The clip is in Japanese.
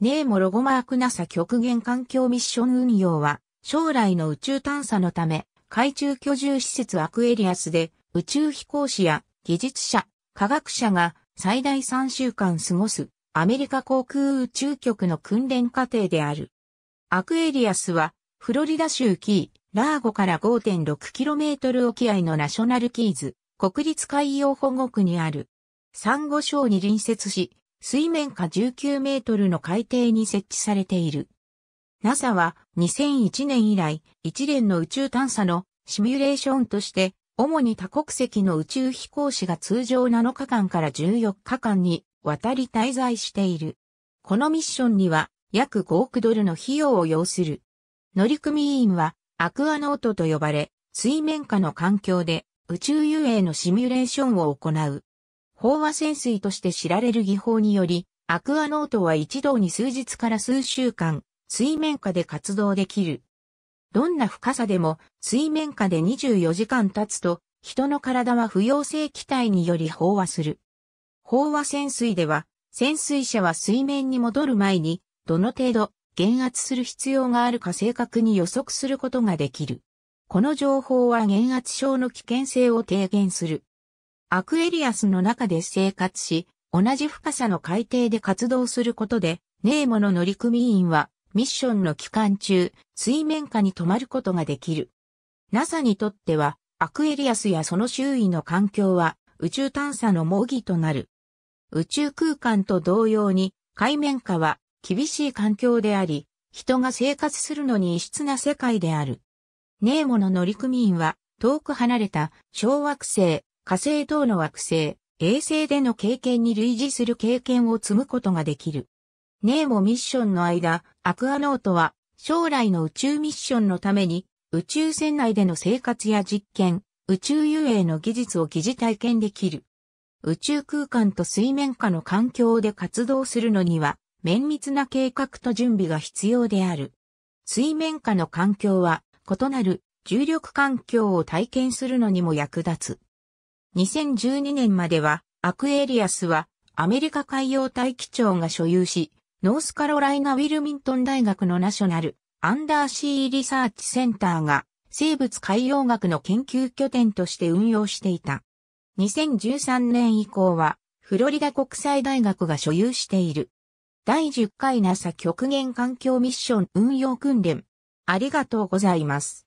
ネーモロゴマーク NASA 極限環境ミッション運用は、将来の宇宙探査のため、海中居住施設アクエリアスで、宇宙飛行士や技術者、科学者が最大3週間過ごす、アメリカ航空宇宙局の訓練過程である。アクエリアスは、フロリダ州キー、ラーゴから 5.6km 沖合のナショナルキーズ、国立海洋保護区にある、サンゴ礁に隣接し、水面下19メートルの海底に設置されている。NASA は2001年以来一連の宇宙探査のシミュレーションとして主に多国籍の宇宙飛行士が通常7日間から14日間に渡り滞在している。このミッションには約5億ドルの費用を要する。乗組員はアクアノートと呼ばれ水面下の環境で宇宙遊泳のシミュレーションを行う。飽和潜水として知られる技法により、アクアノートは一度に数日から数週間、水面下で活動できる。どんな深さでも水面下で24時間経つと、人の体は不溶性気体により飽和する。飽和潜水では、潜水者は水面に戻る前に、どの程度減圧する必要があるか正確に予測することができる。この情報は減圧症の危険性を低減する。アクエリアスの中で生活し、同じ深さの海底で活動することで、ネーモの乗組員はミッションの期間中、水面下に止まることができる。NASA にとっては、アクエリアスやその周囲の環境は宇宙探査の模擬となる。宇宙空間と同様に、海面下は厳しい環境であり、人が生活するのに異質な世界である。ネーモの乗組員は、遠く離れた小惑星火星等の惑星、衛星での経験に類似する経験を積むことができる。ネーモミッションの間、アクアノートは将来の宇宙ミッションのために宇宙船内での生活や実験、宇宙遊泳の技術を疑似体験できる。宇宙空間と水面下の環境で活動するのには、綿密な計画と準備が必要である。水面下の環境は、異なる重力環境を体験するのにも役立つ。2012年までは、アクエリアスは、アメリカ海洋大気庁が所有し、ノースカロライナ・ウィルミントン大学のナショナル・アンダーシーリサーチセンターが、生物海洋学の研究拠点として運用していた。2013年以降は、フロリダ国際大学が所有している。第10回 NASA 極限環境ミッション運用訓練。ありがとうございます。